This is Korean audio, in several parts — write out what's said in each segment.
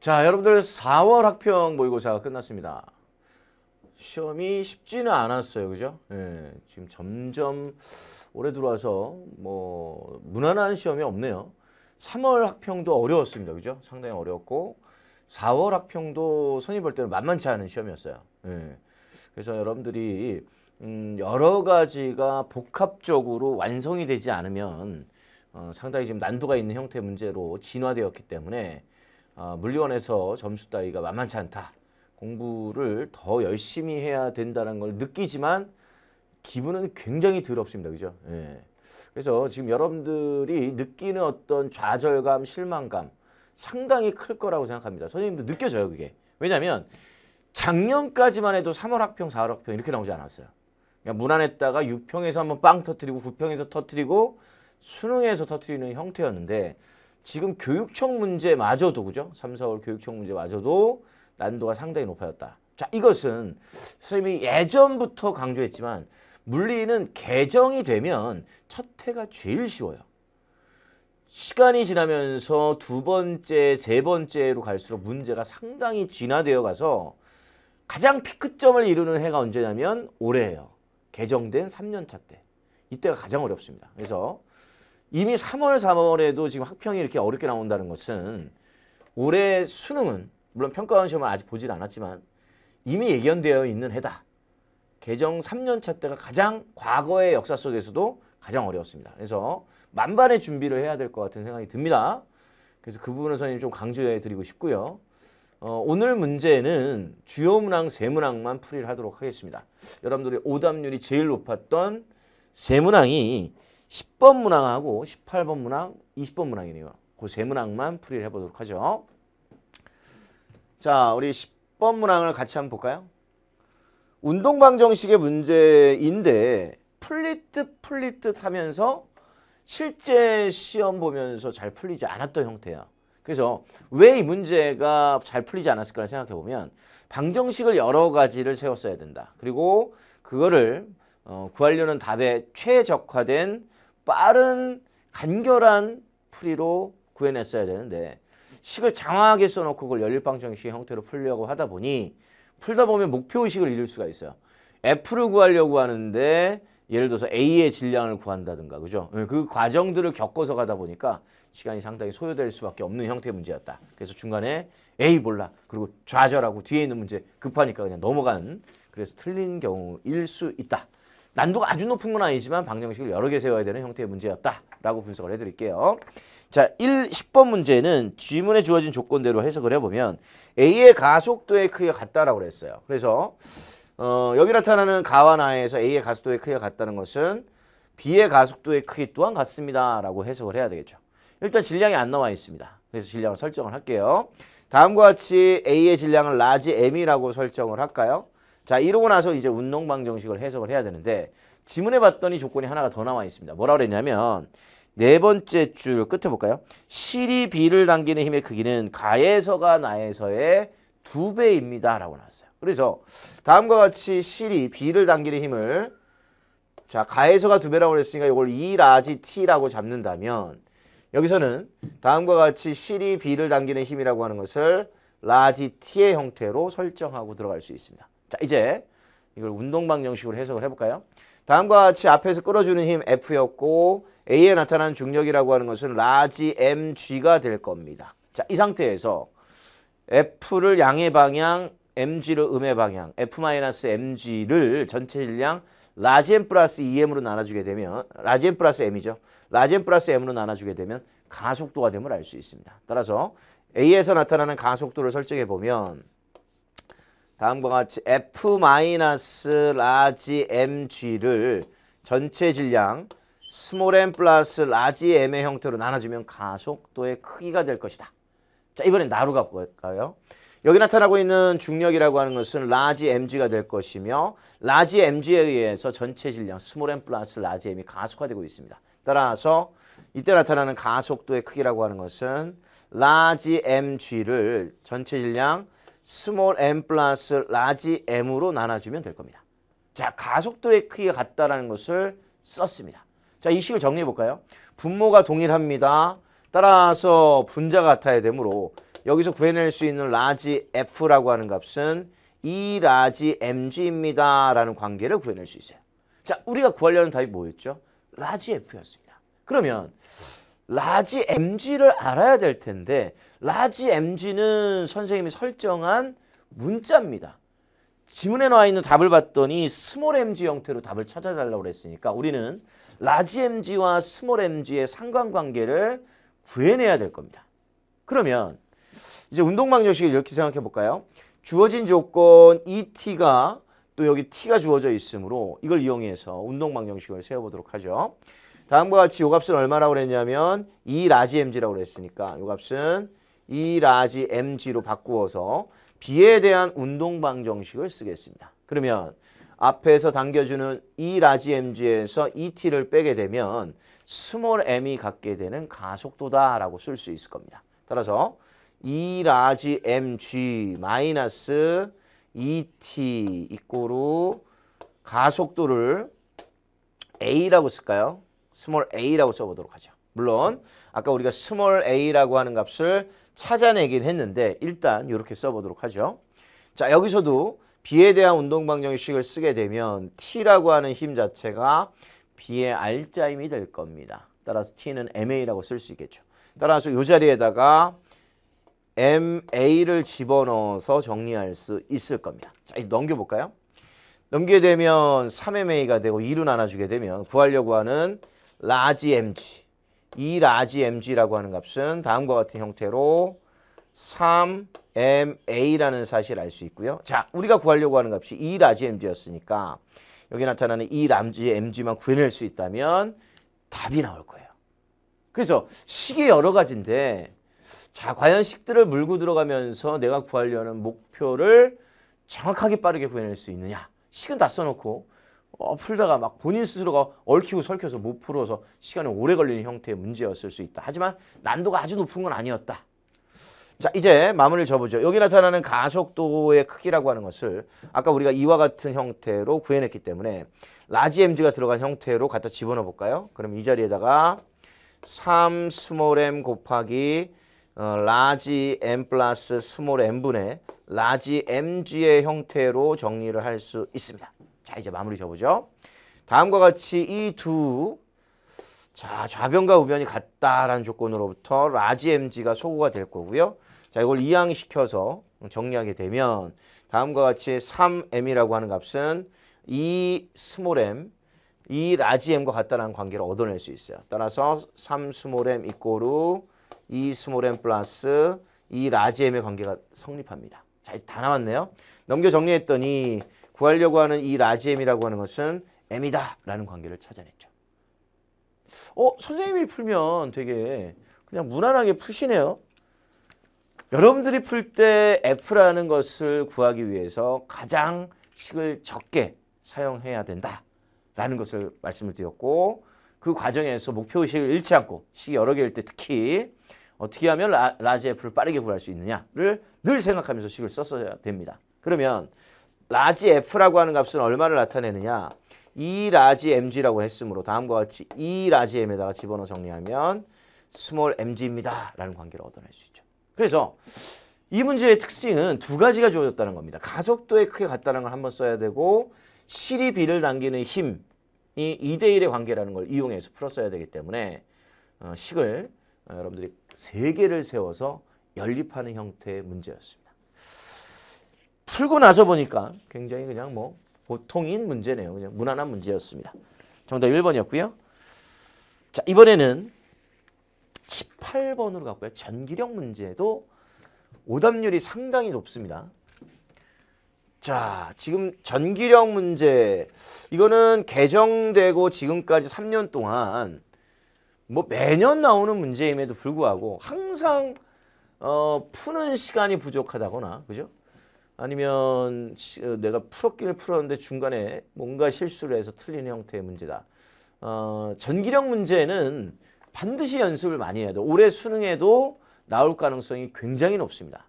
자 여러분들 4월 학평 모의고사가 끝났습니다. 시험이 쉽지는 않았어요. 그죠? 예, 지금 점점 올해 들어와서 뭐 무난한 시험이 없네요. 3월 학평도 어려웠습니다. 그죠? 상당히 어려웠고 4월 학평도 선이 볼 때는 만만치 않은 시험이었어요. 예, 그래서 여러분들이 음, 여러 가지가 복합적으로 완성이 되지 않으면 어, 상당히 지금 난도가 있는 형태 문제로 진화되었기 때문에 아, 물리원에서 점수 따위가 만만치 않다. 공부를 더 열심히 해야 된다는 걸 느끼지만 기분은 굉장히 더럽습니다. 그죠? 예. 그래서 지금 여러분들이 느끼는 어떤 좌절감, 실망감 상당히 클 거라고 생각합니다. 선생님도 느껴져요, 그게. 왜냐하면 작년까지만 해도 3월 학평, 4월 학평 이렇게 나오지 않았어요. 그러 그러니까 무난했다가 6평에서 한번 빵 터트리고 9평에서 터트리고 수능에서 터트리는 형태였는데 지금 교육청 문제마저도 그죠? 3, 4월 교육청 문제마저도 난도가 상당히 높아졌다. 자 이것은 선생님이 예전부터 강조했지만 물리는 개정이 되면 첫 해가 제일 쉬워요. 시간이 지나면서 두 번째, 세 번째로 갈수록 문제가 상당히 진화되어 가서 가장 피크점을 이루는 해가 언제냐면 올해예요. 개정된 3년차 때. 이때가 가장 어렵습니다. 그래서 이미 3월, 4월에도 지금 학평이 이렇게 어렵게 나온다는 것은 올해 수능은 물론 평가원 시험을 아직 보진 않았지만 이미 예견되어 있는 해다. 개정 3년차 때가 가장 과거의 역사 속에서도 가장 어려웠습니다. 그래서 만반의 준비를 해야 될 것 같은 생각이 듭니다. 그래서 그 부분을 선생님 좀 강조해 드리고 싶고요. 어, 오늘 문제는 주요 문항 세 문항만 풀이를 하도록 하겠습니다. 여러분들이 오답률이 제일 높았던 세 문항이 10번 문항하고 18번 문항, 20번 문항이네요. 그 세 문항만 풀이를 해보도록 하죠. 자, 우리 10번 문항을 같이 한번 볼까요? 운동방정식의 문제인데 풀리듯풀리듯 하면서 실제 시험 보면서 잘 풀리지 않았던 형태야. 그래서 왜 이 문제가 잘 풀리지 않았을까 생각해보면 방정식을 여러 가지를 세웠어야 된다. 그리고 그거를 어, 구하려는 답에 최적화된 빠른 간결한 풀이로 구해냈어야 되는데 식을 장황하게 써놓고 그걸 연립방정식의 형태로 풀려고 하다 보니 풀다 보면 목표의식을 잃을 수가 있어요. F를 구하려고 하는데 예를 들어서 A의 질량을 구한다든가 그죠? 예, 그 과정들을 겪어서 가다 보니까 시간이 상당히 소요될 수밖에 없는 형태의 문제였다. 그래서 중간에 A 몰라 그리고 좌절하고 뒤에 있는 문제 급하니까 그냥 넘어간 그래서 틀린 경우일 수 있다. 난도가 아주 높은 건 아니지만 방정식을 여러 개 세워야 되는 형태의 문제였다라고 분석을 해드릴게요. 자, 1, 10번 문제는 지문에 주어진 조건대로 해석을 해보면 A의 가속도의 크기가 같다라고 그랬어요. 그래서 어, 여기 나타나는 가와 나에서 A의 가속도의 크기가 같다는 것은 B의 가속도의 크기 또한 같습니다. 라고 해석을 해야 되겠죠. 일단 질량이 안 나와 있습니다. 그래서 질량을 설정을 할게요. 다음과 같이 A의 질량을 라지 M이라고 설정을 할까요? 자 이러고 나서 이제 운동방 정식을 해석을 해야 되는데 지문에 봤더니 조건이 하나가 더 나와 있습니다. 뭐라 그랬냐면 네 번째 줄 끝에 볼까요? 실이 비를 당기는 힘의 크기는 가에서가 나에서의 두 배입니다. 라고 나왔어요. 그래서 다음과 같이 실이 비를 당기는 힘을 자 가에서가 두 배라고 그랬으니까 이걸 E 라지 T라고 잡는다면 여기서는 다음과 같이 실이 비를 당기는 힘이라고 하는 것을 라지 T의 형태로 설정하고 들어갈 수 있습니다. 자 이제 이걸 운동방 형식으로 해석을 해볼까요? 다음과 같이 앞에서 끌어주는 힘 F였고 A에 나타나 중력이라고 하는 것은 라지 mg가 될 겁니다. 자, 이 상태에서 F를 양의 방향, mg를 음의 방향, F-mg를 전체 질량 라지 m 플러스 2m으로 나눠주게 되면 라지 m 플러스 m이죠. 라지 m 플러스 m으로 나눠주게 되면 가속도가 됨을 알 수 있습니다. 따라서 A에서 나타나는 가속도를 설정해 보면 다음과 같이 F 마이너스 라지 MG를 전체 질량 스몰 m 플러스 라지 m의 형태로 나눠주면 가속도의 크기가 될 것이다. 자 이번엔 나로 가볼까요? 여기 나타나고 있는 중력이라고 하는 것은 라지 mg가 될 것이며 라지 mg에 의해서 전체 질량 스몰 m 플러스 라지 m이 가속화되고 있습니다. 따라서 이때 나타나는 가속도의 크기라고 하는 것은 라지 mg를 전체 질량 스몰 m 플러스 라지 m으로 나눠주면 될 겁니다. 자, 가속도의 크기가 같다라는 것을 썼습니다. 자, 이 식을 정리해 볼까요? 분모가 동일합니다. 따라서 분자 같아야 되므로 여기서 구해낼 수 있는 라지 f라고 하는 값은 이 라지 mg입니다. 라는 관계를 구해낼 수 있어요. 자, 우리가 구하려는 답이 뭐였죠? 라지 f였습니다. 그러면 라지 mg를 알아야 될 텐데 라지 mg는 선생님이 설정한 문자입니다. 지문에 나와 있는 답을 봤더니 스몰 mg 형태로 답을 찾아달라고 그으니까 우리는 라지 mg와 스몰 mg의 상관관계를 구해내야 될 겁니다. 그러면 이제 운동방 정식을 이렇게 생각해 볼까요? 주어진 조건 et가 또 여기 t가 주어져 있으므로 이걸 이용해서 운동방 정식을 세워보도록 하죠. 다음과 같이 요 값은 얼마라고 그랬냐면 2 라지 mg라고 그랬으니까 요 값은 2 라지 mg로 바꾸어서 b에 대한 운동방 정식을 쓰겠습니다. 그러면 앞에서 당겨주는 2 라지 mg에서 2t를 빼게 되면 스몰 m이 갖게 되는 가속도다라고 쓸 수 있을 겁니다. 따라서 2 라지 mg 마이너스 2t 이꼬로 가속도를 a라고 쓸까요? 스몰 a라고 써보도록 하죠. 물론 아까 우리가 스몰 a라고 하는 값을 찾아내긴 했는데 일단 이렇게 써보도록 하죠. 자 여기서도 B에 대한 운동방 정식을 쓰게 되면 T라고 하는 힘 자체가 B의 R자 힘이 될 겁니다. 따라서 T는 MA라고 쓸 수 있겠죠. 따라서 이 자리에다가 MA를 집어넣어서 정리할 수 있을 겁니다. 자, 이제 넘겨볼까요? 넘게 되면 3MA가 되고 2로 나눠주게 되면 구하려고 하는 라지 mg. 이 라지 mg라고 하는 값은 다음과 같은 형태로 3ma라는 사실 알수 있고요. 자, 우리가 구하려고 하는 값이 이 라지 mg였으니까 여기 나타나는 이 라지 mg만 구해낼 수 있다면 답이 나올 거예요. 그래서 식이 여러 가지인데 자, 과연 식들을 물고 들어가면서 내가 구하려는 목표를 정확하게 빠르게 구해낼 수 있느냐. 식은 다 써놓고 어, 풀다가 막 본인 스스로가 얽히고 설켜서 못 풀어서 시간이 오래 걸리는 형태의 문제였을 수 있다. 하지만 난도가 아주 높은 건 아니었다. 자 이제 마무리를 접보죠 여기 나타나는 가속도의 크기라고 하는 것을 아까 우리가 이와 같은 형태로 구해냈기 때문에 라지 mg가 들어간 형태로 갖다 집어넣어 볼까요? 그럼 이 자리에다가 3 스몰 m 곱하기 어, 라지 m 플러스 스몰 m분의 라지 mg의 형태로 정리를 할 수 있습니다. 자 이제 마무리 져보죠. 다음과 같이 이 두 자, 좌변과 우변이 같다라는 조건으로부터 라지 mg가 소구가 될 거고요. 자, 이걸 이항시켜서 정리하게 되면 다음과 같이 3m이라고 하는 값은 이 스몰 m, 이 라지 m과 같다는 관계를 얻어낼 수 있어요. 따라서 3 스몰 m 이꼬루 이 스몰 m 플러스 이 라지 m의 관계가 성립합니다. 자, 이제 다 나왔네요. 넘겨 정리했더니 구하려고 하는 이 라지 엠이라고 하는 것은 M이다 라는 관계를 찾아냈죠. 어? 선생님이 풀면 되게 그냥 무난하게 푸시네요. 여러분들이 풀 때 F라는 것을 구하기 위해서 가장 식을 적게 사용해야 된다 라는 것을 말씀을 드렸고 그 과정에서 목표의식을 잃지 않고 식이 여러 개일 때 특히 어떻게 하면 라, 라지 F를 빠르게 구할 수 있느냐를 늘 생각하면서 식을 썼어야 됩니다. 그러면 라지 F라고 하는 값은 얼마를 나타내느냐? 이 라지 mg라고 했으므로 다음과 같이 이 라지 m에다가 집어넣어 정리하면 스몰 mg입니다. 라는 관계를 얻어낼 수 있죠. 그래서 이 문제의 특징은 두 가지가 주어졌다는 겁니다. 가속도에 크게 같다는 걸 한번 써야 되고 실이 비를 당기는 힘이 2대1의 관계라는 걸 이용해서 풀었어야 되기 때문에 어, 식을 어, 여러분들이 세 개를 세워서 연립하는 형태의 문제였습니다. 풀고 나서 보니까 굉장히 그냥 뭐 보통인 문제네요. 그냥 무난한 문제였습니다. 정답 1번이었고요. 자, 이번에는 18번으로 갔고요. 전기력 문제도 오답률이 상당히 높습니다. 자, 지금 전기력 문제 이거는 개정되고 지금까지 3년 동안 뭐 매년 나오는 문제임에도 불구하고 항상 어, 푸는 시간이 부족하다거나 그죠? 아니면 어, 내가 풀었기를 풀었는데 중간에 뭔가 실수를 해서 틀린 형태의 문제다. 어, 전기력 문제는 반드시 연습을 많이 해야 돼. 올해 수능에도 나올 가능성이 굉장히 높습니다.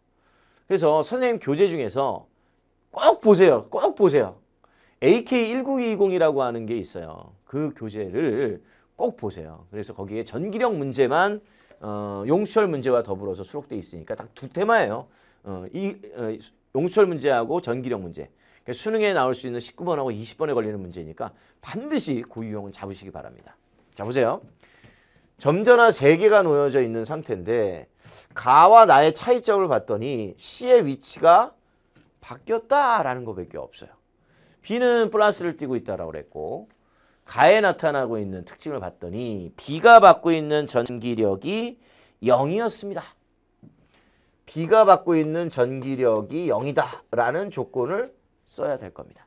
그래서 선생님 교재 중에서 꼭 보세요. 꼭 보세요. AK1920이라고 하는 게 있어요. 그 교재를 꼭 보세요. 그래서 거기에 전기력 문제만 어, 용철 문제와 더불어서 수록돼 있으니까 딱 두 테마예요. 어, 이, 어, 용철 수 문제하고 전기력 문제. 그러니까 수능에 나올 수 있는 19번하고 20번에 걸리는 문제니까 반드시 고유형은 그 잡으시기 바랍니다. 자 보세요. 점전화 세개가 놓여져 있는 상태인데 가와 나의 차이점을 봤더니 C의 위치가 바뀌었다라는 것밖에 없어요. B는 플러스를 띄고 있다라 그랬고 가에 나타나고 있는 특징을 봤더니 B가 받고 있는 전기력이 0이었습니다. B가 받고 있는 전기력이 0이다 라는 조건을 써야 될 겁니다.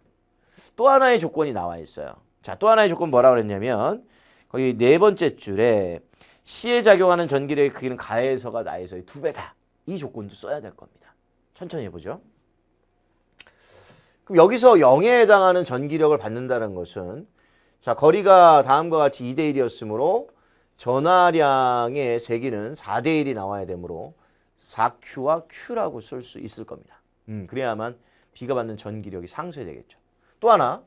또 하나의 조건이 나와 있어요. 자, 또 하나의 조건 뭐라 그랬냐면 거기 네 번째 줄에 C에 작용하는 전기력의 크기는 가에서가 나에서의 두 배다. 이 조건도 써야 될 겁니다. 천천히 해보죠. 그럼 여기서 0에 해당하는 전기력을 받는다는 것은 자 거리가 다음과 같이 2대1이었으므로 전하량의 세기는 4대1이 나와야 되므로 4Q와 Q라고 쓸 수 있을 겁니다. 음, 그래야만 B가 받는 전기력이 상쇄되겠죠. 또 하나,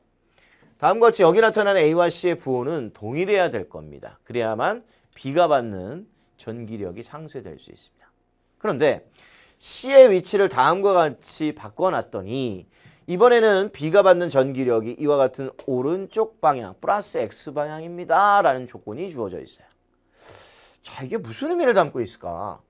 다음과 같이 여기 나타나 A와 C의 부호는 동일해야 될 겁니다. 그래야만 B가 받는 전기력이 상쇄될 수 있습니다. 그런데 C의 위치를 다음과 같이 바꿔놨더니 이번에는 B가 받는 전기력이 이와 같은 오른쪽 방향 플러스 X 방향입니다. 라는 조건이 주어져 있어요. 자 이게 무슨 의미를 담고 있을까?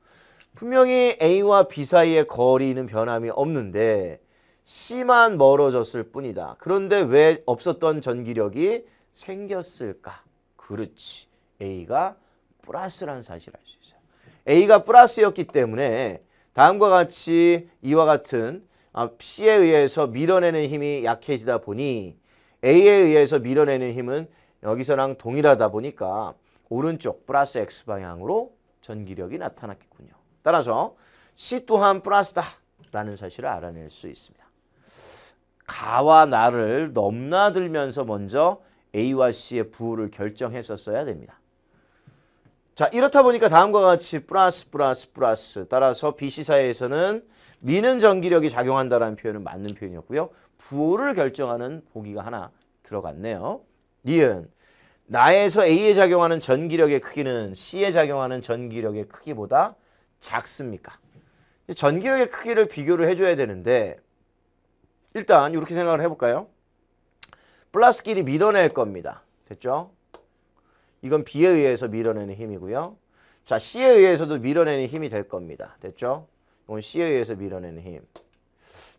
분명히 A와 B 사이의 거리는 변함이 없는데 C만 멀어졌을 뿐이다. 그런데 왜 없었던 전기력이 생겼을까? 그렇지. A가 플러스라는 사실을 알 수 있어요. A가 플러스였기 때문에 다음과 같이 이와 같은 아, C에 의해서 밀어내는 힘이 약해지다 보니 A에 의해서 밀어내는 힘은 여기서랑 동일하다 보니까 오른쪽 플러스 X 방향으로 전기력이 나타났겠군요. 따라서 시 또한 플라스다 라는 사실을 알아낼 수 있습니다. 가와 나를 넘나들면서 먼저 A와 C의 부호를 결정했었어야 됩니다. 자 이렇다 보니까 다음과 같이 플러스 플러스 플러스 따라서 BC사에서는 미는 전기력이 작용한다라는 표현은 맞는 표현이었고요. 부호를 결정하는 보기가 하나 들어갔네요. 니은 나에서 A에 작용하는 전기력의 크기는 C에 작용하는 전기력의 크기보다 작습니까? 전기력의 크기를 비교를 해줘야 되는데 일단 이렇게 생각을 해볼까요? 플러스끼리 밀어낼 겁니다. 됐죠? 이건 B에 의해서 밀어내는 힘이고요. 자, C에 의해서도 밀어내는 힘이 될 겁니다. 됐죠? 이건 C에 의해서 밀어내는 힘.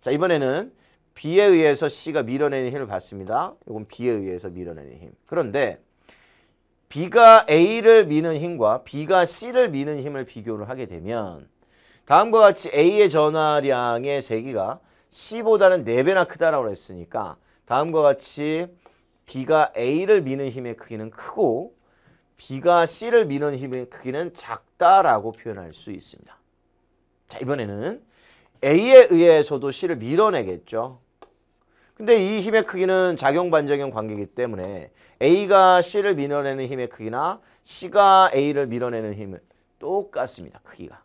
자, 이번에는 B에 의해서 C가 밀어내는 힘을 받습니다. 이건 B에 의해서 밀어내는 힘. 그런데 B가 A를 미는 힘과 B가 C를 미는 힘을 비교를 하게 되면 다음과 같이 A의 전하량의 세기가 C보다는 4배나 크다라고 했으니까 다음과 같이 B가 A를 미는 힘의 크기는 크고 B가 C를 미는 힘의 크기는 작다라고 표현할 수 있습니다. 자 이번에는 A에 의해서도 C를 밀어내겠죠. 근데 이 힘의 크기는 작용 반작용 관계이기 때문에 A가 C를 밀어내는 힘의 크기나 C가 A를 밀어내는 힘은 똑같습니다. 크기가.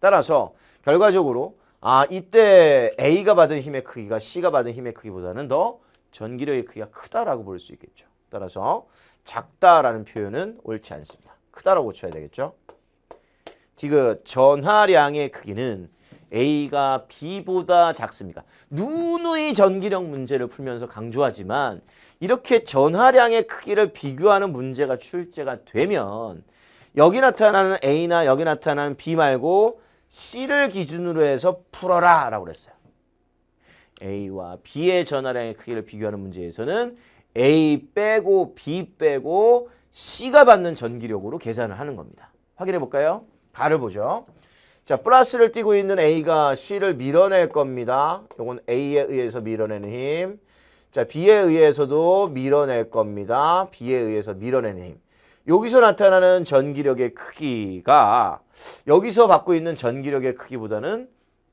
따라서 결과적으로 아 이때 A가 받은 힘의 크기가 C가 받은 힘의 크기보다는 더 전기력의 크기가 크다라고 볼 수 있겠죠. 따라서 작다라는 표현은 옳지 않습니다. 크다라고 고쳐야 되겠죠. 디귿 전하량의 크기는 A가 B보다 작습니다. 누누이 전기력 문제를 풀면서 강조하지만 이렇게 전하량의 크기를 비교하는 문제가 출제가 되면 여기 나타나는 A나 여기 나타나는 B 말고 C를 기준으로 해서 풀어라 라고 그랬어요. A와 B의 전하량의 크기를 비교하는 문제에서는 A 빼고 B 빼고 C가 받는 전기력으로 계산을 하는 겁니다. 확인해 볼까요? 가를 보죠. 자, 플러스를 띄고 있는 A가 C를 밀어낼 겁니다. 요건 A에 의해서 밀어내는 힘. 자, B에 의해서도 밀어낼 겁니다. B에 의해서 밀어내는 힘. 여기서 나타나는 전기력의 크기가 여기서 받고 있는 전기력의 크기보다는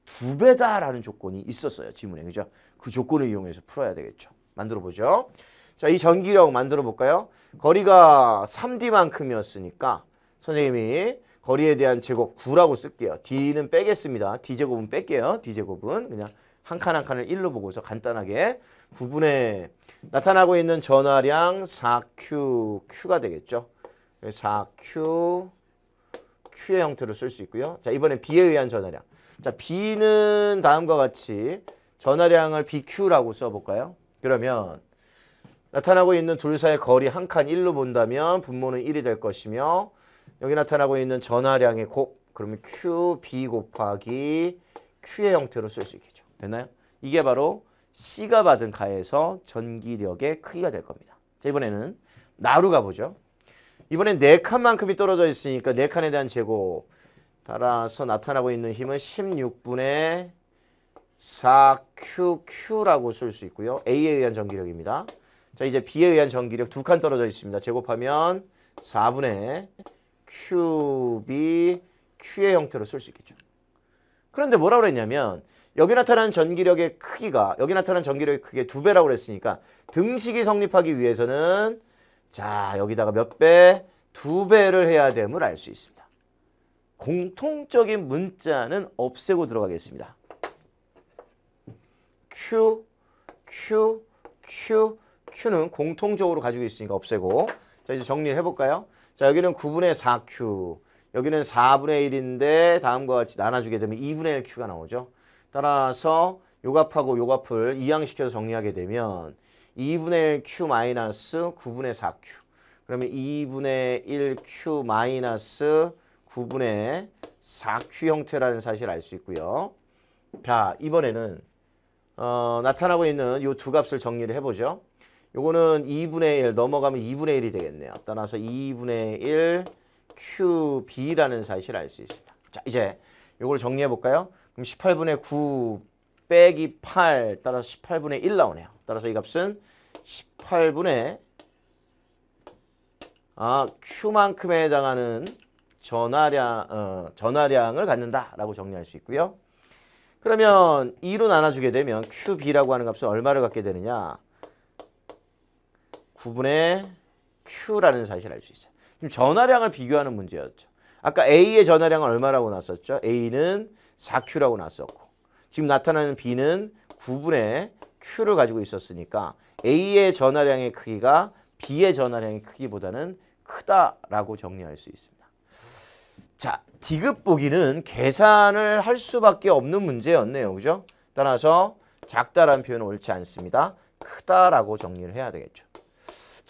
두 배다라는 조건이 있었어요. 지문에. 그죠? 그 조건을 이용해서 풀어야 되겠죠. 만들어 보죠. 자, 이 전기력 만들어 볼까요? 거리가 3D만큼이었으니까 선생님이 거리에 대한 제곱 9라고 쓸게요. D는 빼겠습니다. D제곱은 뺄게요. D제곱은 그냥 한 칸 한 칸을 1로 보고서 간단하게 9분의 나타나고 있는 전화량 4Q, Q가 되겠죠. 4Q, Q의 형태로 쓸 수 있고요. 자 이번엔 B에 의한 전화량. 자 B는 다음과 같이 전화량을 BQ라고 써볼까요? 그러면 나타나고 있는 둘 사이 거리 한 칸 1로 본다면 분모는 1이 될 것이며 여기 나타나고 있는 전화량의 곱 그러면 QB 곱하기 Q의 형태로 쓸 수 있겠죠. 됐나요? 이게 바로 C가 받은 가에서 전기력의 크기가 될 겁니다. 자 이번에는 나루 가보죠. 이번엔 네 칸만큼이 떨어져 있으니까 네 칸에 대한 제곱 따라서 나타나고 있는 힘은 16분의 4QQ라고 쓸 수 있고요. A에 의한 전기력입니다. 자 이제 B에 의한 전기력 두 칸 떨어져 있습니다. 제곱하면 4분의 큐비 큐의 형태로 쓸 수 있겠죠. 그런데 뭐라고 그랬냐면 여기 나타난 전기력의 크기가 여기 나타난 전기력의 크기의 두 배라고 그랬으니까 등식이 성립하기 위해서는 자 여기다가 몇 배? 두 배를 해야 됨을 알 수 있습니다. 공통적인 문자는 없애고 들어가겠습니다. Q, Q, Q, Q는 공통적으로 가지고 있으니까 없애고 자 이제 정리를 해볼까요? 자 여기는 9분의 4q 여기는 4분의 1인데 다음과 같이 나눠주게 되면 2분의 1 q가 나오죠. 따라서 요값하고 요값을 이항시켜서 정리하게 되면 2분의 1 q 마이너스 9분의 4q 그러면 2분의 1 q 마이너스 9분의 4q 형태라는 사실 을알 수 있고요. 자 이번에는 어, 나타나고 있는 요 두 값을 정리를 해보죠. 요거는 2분의 1 넘어가면 2분의 1이 되겠네요. 따라서 2분의 1 QB라는 사실을 알 수 있습니다. 자 이제 요걸 정리해 볼까요? 그럼 18분의 9 빼기 8 따라서 18분의 1 나오네요. 따라서 이 값은 18분의 아 Q만큼에 해당하는 전화량, 어, 전화량을 갖는다라고 정리할 수 있고요. 그러면 2로 나눠주게 되면 QB라고 하는 값은 얼마를 갖게 되느냐? 9분의 Q라는 사실을 알 수 있어요. 지금 전화량을 비교하는 문제였죠. 아까 A의 전화량은 얼마라고 났었죠? A는 4Q라고 났었고 지금 나타나는 B는 9분의 Q를 가지고 있었으니까 A의 전화량의 크기가 B의 전화량의 크기보다는 크다라고 정리할 수 있습니다. 자, 디귿 보기는 계산을 할 수밖에 없는 문제였네요. 그죠? 따라서 작다라는 표현은 옳지 않습니다. 크다라고 정리를 해야 되겠죠.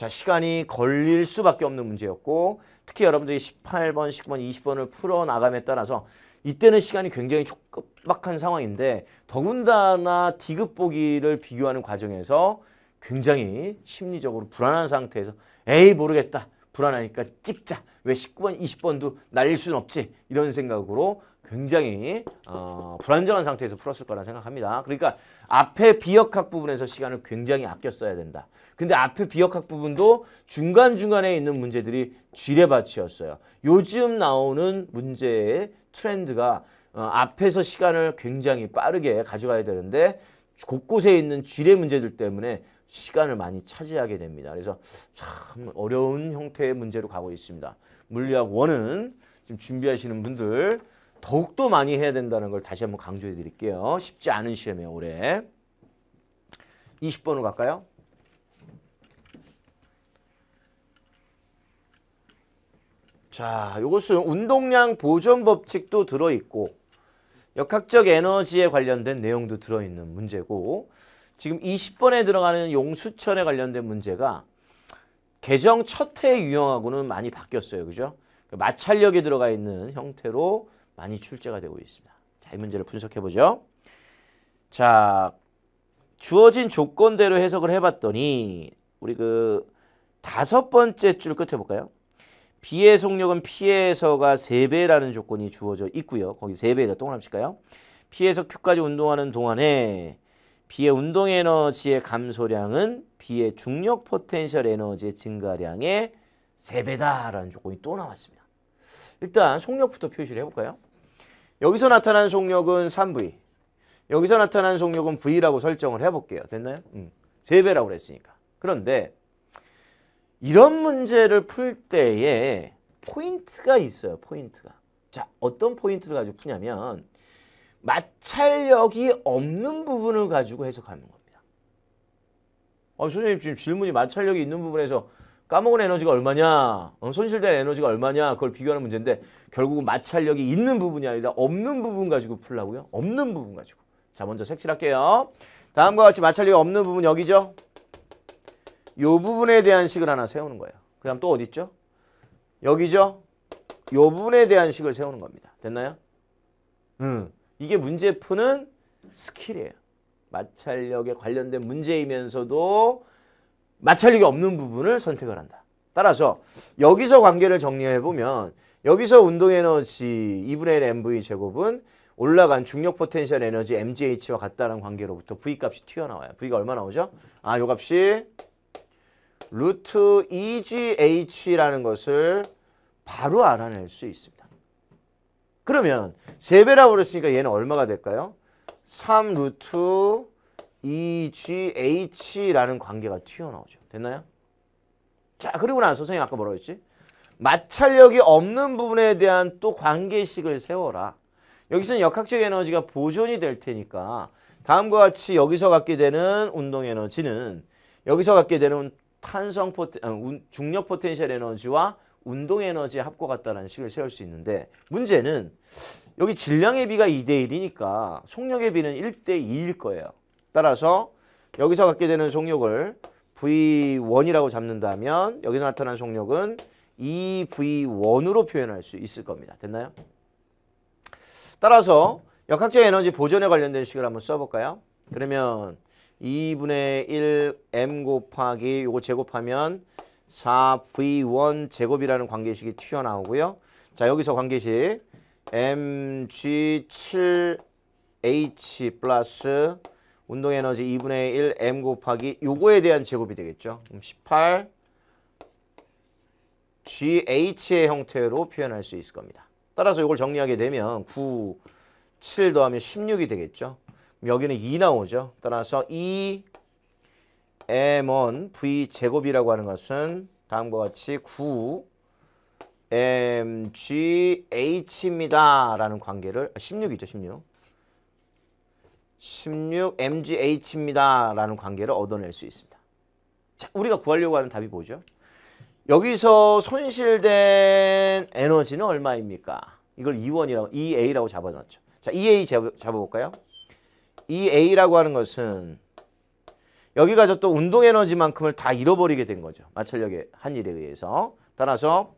자 시간이 걸릴 수밖에 없는 문제였고 특히 여러분들이 18번, 19번, 20번을 풀어나감에 따라서 이때는 시간이 굉장히 촉박한 상황인데 더군다나 디귿 보기를 비교하는 과정에서 굉장히 심리적으로 불안한 상태에서 에이 모르겠다. 불안하니까 찍자. 왜 19번, 20번도 날릴 수는 없지. 이런 생각으로 굉장히 어, 불안정한 상태에서 풀었을 거라 생각합니다. 그러니까 앞에 비역학 부분에서 시간을 굉장히 아껴 써야 된다. 근데 앞에 비역학 부분도 중간중간에 있는 문제들이 쥐레밭이었어요. 요즘 나오는 문제의 트렌드가 어, 앞에서 시간을 굉장히 빠르게 가져가야 되는데 곳곳에 있는 쥐레 문제들 때문에 시간을 많이 차지하게 됩니다. 그래서 참 어려운 형태의 문제로 가고 있습니다. 물리학 1은 지금 준비하시는 분들 더욱더 많이 해야 된다는 걸 다시 한번 강조해 드릴게요. 쉽지 않은 시험이에요, 올해. 20번으로 갈까요? 자, 이것은 운동량 보존 법칙도 들어있고 역학적 에너지에 관련된 내용도 들어있는 문제고 지금 20번에 들어가는 용수천에 관련된 문제가 개정 첫해 유형하고는 많이 바뀌었어요. 그죠? 마찰력이 들어가 있는 형태로 많이 출제가 되고 있습니다. 자, 이 문제를 분석해보죠. 자, 주어진 조건대로 해석을 해봤더니 우리 그 다섯 번째 줄 끝에 볼까요? 비의 속력은 P에서가 3배라는 조건이 주어져 있고요. 거기 3배에다 동그라미 칠까요? P에서 Q까지 운동하는 동안에 비의 운동 에너지의 감소량은 비의 중력 포텐셜 에너지의 증가량의 3배다라는 조건이 또 나왔습니다. 일단 속력부터 표시를 해볼까요? 여기서 나타난 속력은 3V 여기서 나타난 속력은 V라고 설정을 해볼게요. 됐나요? 음, 3배라고 그으니까 그런데 이런 문제를 풀 때에 포인트가 있어요. 포인트가. 자 어떤 포인트를 가지고 푸냐면 마찰력이 없는 부분을 가지고 해석하는 겁니다. 어, 선생님 지금 질문이 마찰력이 있는 부분에서 까먹은 에너지가 얼마냐 어, 손실된 에너지가 얼마냐 그걸 비교하는 문제인데 결국은 마찰력이 있는 부분이 아니라 없는 부분 가지고 풀라고요. 없는 부분 가지고. 자 먼저 색칠할게요. 다음과 같이 마찰력이 없는 부분 여기죠. 요 부분에 대한 식을 하나 세우는 거예요. 그 다음 또 어디 있죠? 여기죠? 요 부분에 대한 식을 세우는 겁니다. 됐나요? 음. 이게 문제 푸는 스킬이에요. 마찰력에 관련된 문제이면서도 마찰력이 없는 부분을 선택을 한다. 따라서 여기서 관계를 정리해보면 여기서 운동 에너지 2분의 1 mv 제곱은 올라간 중력 포텐셜 에너지 mgh와 같다는 관계로부터 v값이 튀어나와요. v가 얼마 나오죠? 아, 요 값이 루트 2gh라는 것을 바로 알아낼 수 있습니다. 그러면 세배라고 그랬으니까 얘는 얼마가 될까요? 3 루트 EGH라는 관계가 튀어나오죠. 됐나요? 자 그리고 나서 선생님 아까 뭐라고 했지? 마찰력이 없는 부분에 대한 또 관계식을 세워라. 여기서는 역학적 에너지가 보존이 될 테니까 다음과 같이 여기서 갖게 되는 운동 에너지는 여기서 갖게 되는 탄성 포테, 어, 중력 포텐셜 에너지와 운동 에너지 합과 같다라는 식을 세울 수 있는데 문제는 여기 질량의 비가 2대 1이니까 속력의 비는 1대 2일 거예요. 따라서 여기서 갖게 되는 속력을 V1이라고 잡는다면 여기서 나타난 속력은 2V1으로 표현할 수 있을 겁니다. 됐나요? 따라서 역학적 에너지 보존에 관련된 식을 한번 써볼까요? 그러면 2분의 1 m 곱하기 요거 제곱하면 4 V1 제곱이라는 관계식이 튀어나오고요. 자 여기서 관계식 mg7h 플러스 운동에너지 2분의 1 m 곱하기 요거에 대한 제곱이 되겠죠. 18 GH의 형태로 표현할 수 있을 겁니다. 따라서 이걸 정리하게 되면 9, 7 더하면 16이 되겠죠. 여기는 2 나오죠. 따라서 2 m은 v 제곱이라고 하는 것은 다음과 같이 9 mgh입니다. 라는 관계를 16이죠. 아, 16. 16 mgh입니다. 라는 관계를 얻어낼 수 있습니다. 자, 우리가 구하려고 하는 답이 뭐죠? 여기서 손실된 에너지는 얼마입니까? 이걸 2원이라고 EA라고 잡아놨죠. 자, EA 잡아볼까요? EA라고 하는 것은 여기가 저 또 운동 에너지만큼을 다 잃어버리게 된 거죠. 마찰력의 한 일에 의해서. 따라서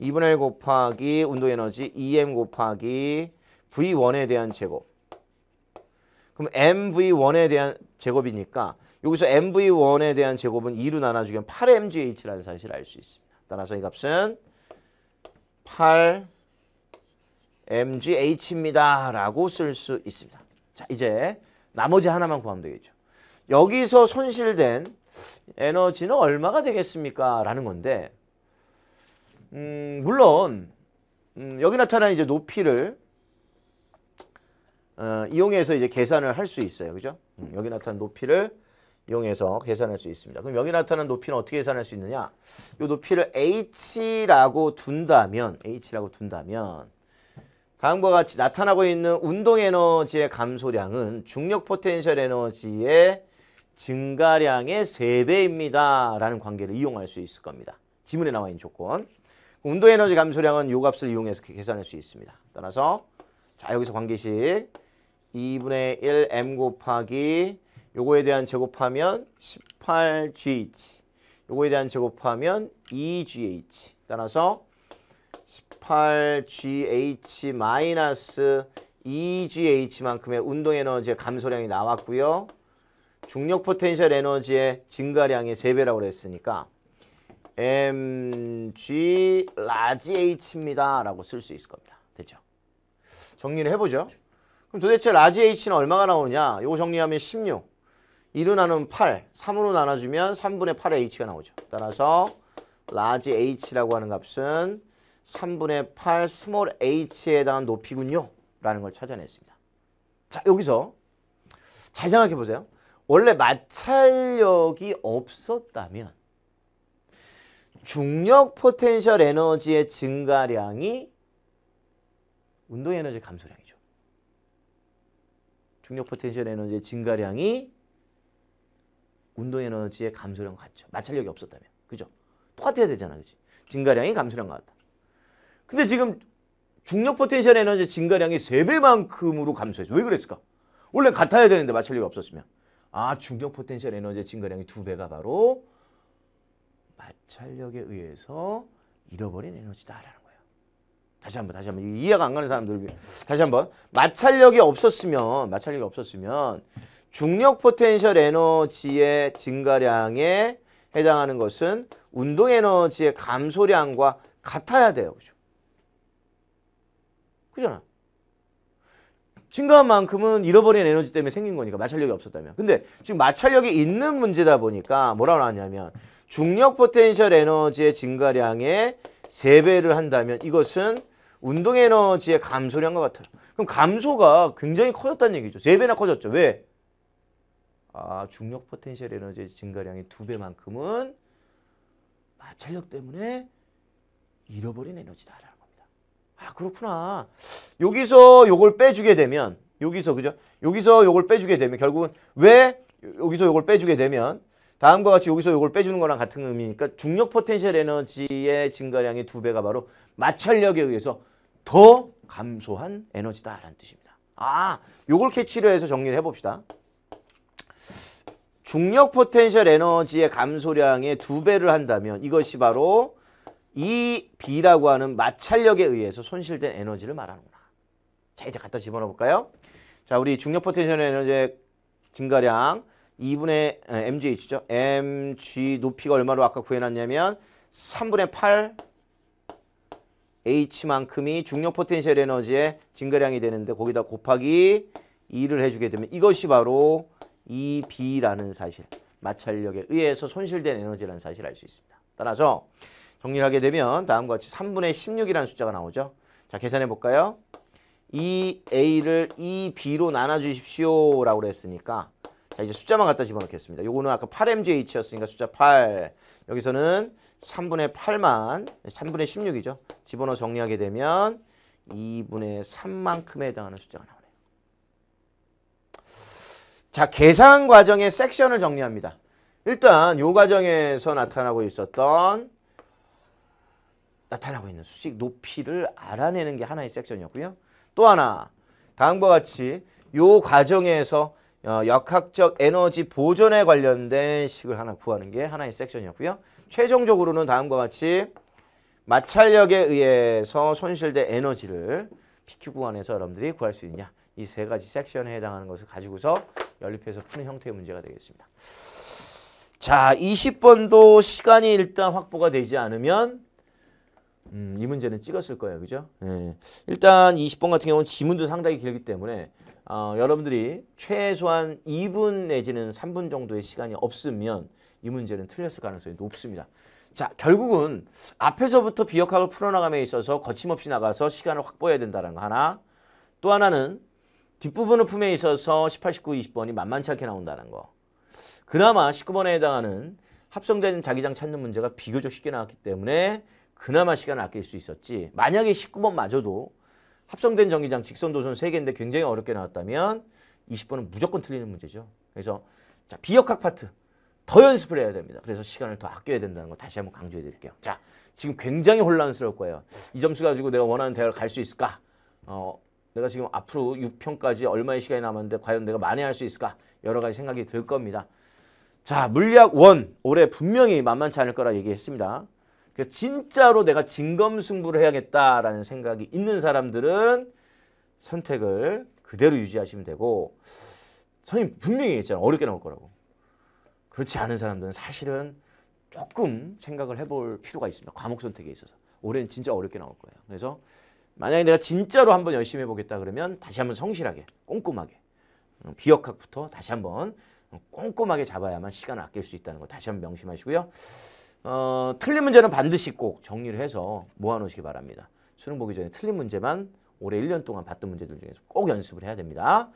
2분의 1 곱하기 운동 에너지 2m e 곱하기 v1에 대한 제곱. 그럼 mv1에 대한 제곱이니까 여기서 mv1에 대한 제곱은 2로 나눠주면 8mgh라는 사실을 알 수 있습니다. 따라서 이 값은 8mgh입니다. 라고 쓸 수 있습니다. 자 이제 나머지 하나만 구하면 되겠죠. 여기서 손실된 에너지는 얼마가 되겠습니까? 라는 건데 음, 물론 음, 여기 나타난 이제 높이를 어, 이용해서 이제 계산을 할 수 있어요. 그죠? 음, 여기 나타난 높이를 이용해서 계산할 수 있습니다. 그럼 여기 나타난 높이는 어떻게 계산할 수 있느냐? 이 높이를 h라고 둔다면 h라고 둔다면 다음과 같이 나타나고 있는 운동 에너지의 감소량은 중력 포텐셜 에너지의 증가량의 3배입니다. 라는 관계를 이용할 수 있을 겁니다. 지문에 나와 있는 조건. 운동에너지 감소량은 요 값을 이용해서 계산할 수 있습니다. 따라서 자 여기서 관계식 2분의 1m 곱하기 요거에 대한 제곱하면 18gh 요거에 대한 제곱하면 2gh 따라서 18gh 마이너스 2GH만큼의 운동에너지의 감소량이 나왔고요. 중력 포텐셜 에너지의 증가량이 3배라고 그랬으니까 mg 라지 h입니다 라고 쓸 수 있을 겁니다. 됐죠? 정리를 해보죠. 그럼 도대체 라지 h는 얼마가 나오냐? 요거 정리하면 16, 2로 나누면 8, 3으로 나눠주면 3분의 8의 h가 나오죠. 따라서 라지 h라고 하는 값은 3분의 8 스몰 h에 해당한 높이군요. 라는 걸 찾아냈습니다. 자 여기서 잘 생각해보세요. 원래 마찰력이 없었다면 중력 포텐셜 에너지의 증가량이 운동 에너지 감소량이죠. 중력 포텐셜 에너지의 증가량이 운동 에너지의 감소량 같죠. 마찰력이 없었다면. 그죠? 똑같아야 되잖아. 그지? 증가량이 감소량 같다. 근데 지금 중력 포텐셜 에너지 증가량이 3배만큼으로 감소했어. 왜 그랬을까? 원래 같아야 되는데 마찰력이 없었으면. 아 중력 포텐셜 에너지의 증가량이 두 배가 바로 마찰력에 의해서 잃어버린 에너지다라는 거예요. 다시 한번 다시 한번 이해가 안 가는 사람들 다시 한번 마찰력이 없었으면 마찰력이 없었으면 중력 포텐셜 에너지의 증가량에 해당하는 것은 운동 에너지의 감소량과 같아야 돼요. 그죠? 그잖아. 증가한 만큼은 잃어버린 에너지 때문에 생긴 거니까 마찰력이 없었다면. 근데 지금 마찰력이 있는 문제다 보니까 뭐라고 나왔냐면 중력 포텐셜 에너지의 증가량의 세배를 한다면 이것은 운동 에너지의 감소량인 것 같아요. 그럼 감소가 굉장히 커졌다는 얘기죠. 세배나 커졌죠. 왜? 아, 중력 포텐셜 에너지의 증가량이 두배만큼은 마찰력 때문에 잃어버린 에너지다. 라고 아 그렇구나. 여기서 요걸 빼주게 되면 여기서 그죠? 여기서 요걸 빼주게 되면 결국은 왜 여기서 요걸 빼주게 되면 다음과 같이 여기서 요걸 빼주는 거랑 같은 의미니까 중력 포텐셜 에너지의 증가량이 두 배가 바로 마찰력에 의해서 더 감소한 에너지다라는 뜻입니다. 아, 요걸 캐치를 해서 정리를 해봅시다. 중력 포텐셜 에너지의 감소량의 두 배를 한다면 이것이 바로 이 B라고 하는 마찰력에 의해서 손실된 에너지를 말하는구나. 자 이제 갖다 집어넣어 볼까요? 자 우리 중력 포텐셜 에너지의 증가량 2분의 에, mgh죠. mg 높이가 얼마로 아까 구해놨냐면 3분의 8 h만큼이 중력 포텐셜 에너지의 증가량이 되는데 거기다 곱하기 2를 해주게 되면 이것이 바로 이 b라는 사실 마찰력에 의해서 손실된 에너지라는 사실을 알 수 있습니다. 따라서 정리하게 되면 다음과 같이 3분의 16이라는 숫자가 나오죠. 자 계산해 볼까요? 이 a를 이 b로 나눠주십시오 라고 그으니까자 이제 숫자만 갖다 집어넣겠습니다. 요거는 아까 8mgh였으니까 숫자 8 여기서는 3분의 8만 3분의 16이죠. 집어넣어 정리하게 되면 2분의 3만큼에 해당하는 숫자가 나오네요. 자 계산 과정의 섹션을 정리합니다. 일단 요 과정에서 나타나고 있었던 나타나고 있는 수직 높이를 알아내는 게 하나의 섹션이었고요. 또 하나 다음과 같이 요 과정에서 어, 역학적 에너지 보존에 관련된 식을 하나 구하는 게 하나의 섹션이었고요. 최종적으로는 다음과 같이 마찰력에 의해서 손실된 에너지를 PQ 구간에서 여러분들이 구할 수 있냐 이 세 가지 섹션에 해당하는 것을 가지고서 연립해서 푸는 형태의 문제가 되겠습니다. 자 20번도 시간이 일단 확보가 되지 않으면 음, 이 문제는 찍었을 거예요. 그죠? 예. 일단 20번 같은 경우는 지문도 상당히 길기 때문에 어, 여러분들이 최소한 2분 내지는 3분 정도의 시간이 없으면 이 문제는 틀렸을 가능성이 높습니다. 자, 결국은 앞에서부터 비역학을 풀어나감에 있어서 거침없이 나가서 시간을 확보해야 된다는 거 하나. 또 하나는 뒷부분을 품에 있어서 18, 19, 20번이 만만치 않게 나온다는 거. 그나마 19번에 해당하는 합성된 자기장 찾는 문제가 비교적 쉽게 나왔기 때문에 그나마 시간을 아낄 수 있었지 만약에 19번 마저도 합성된 전기장 직선 도전 3개인데 굉장히 어렵게 나왔다면 20번은 무조건 틀리는 문제죠. 그래서 자 비역학 파트 더 연습을 해야 됩니다. 그래서 시간을 더 아껴야 된다는 거 다시 한번 강조해 드릴게요. 자 지금 굉장히 혼란스러울 거예요. 이 점수 가지고 내가 원하는 대학을 갈 수 있을까? 어, 내가 지금 앞으로 6평까지 얼마의 시간이 남았는데 과연 내가 만회할 수 있을까? 여러 가지 생각이 들 겁니다. 자 물리학 1 올해 분명히 만만치 않을 거라 얘기했습니다. 그래서 그러니까 진짜로 내가 진검승부를 해야겠다라는 생각이 있는 사람들은 선택을 그대로 유지하시면 되고 선생님 분명히 했잖아요. 어렵게 나올 거라고. 그렇지 않은 사람들은 사실은 조금 생각을 해볼 필요가 있습니다. 과목 선택에 있어서. 올해는 진짜 어렵게 나올 거예요. 그래서 만약에 내가 진짜로 한번 열심히 해보겠다 그러면 다시 한번 성실하게 꼼꼼하게 음, 비역학부터 다시 한번 꼼꼼하게 잡아야만 시간을 아낄 수 있다는 거 다시 한번 명심하시고요. 어, 틀린 문제는 반드시 꼭 정리를 해서 모아놓으시기 바랍니다. 수능 보기 전에 틀린 문제만 올해 1년 동안 봤던 문제들 중에서 꼭 연습을 해야 됩니다.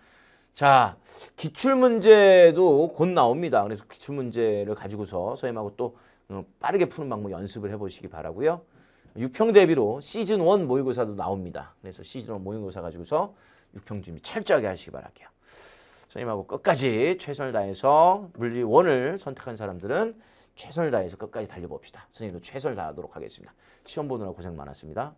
자, 기출문제도 곧 나옵니다. 그래서 기출문제를 가지고서 선생님하고 또 어, 빠르게 푸는 방법 연습을 해보시기 바라고요. 육평 대비로 시즌 원 모의고사도 나옵니다. 그래서 시즌 원 모의고사 가지고서 육평 준비 철저하게 하시기 바랄게요. 선생님하고 끝까지 최선을 다해서 물리 원을 선택한 사람들은 최선을 다해서 끝까지 달려봅시다. 선생님도 최선을 다하도록 하겠습니다. 시험 보느라 고생 많았습니다.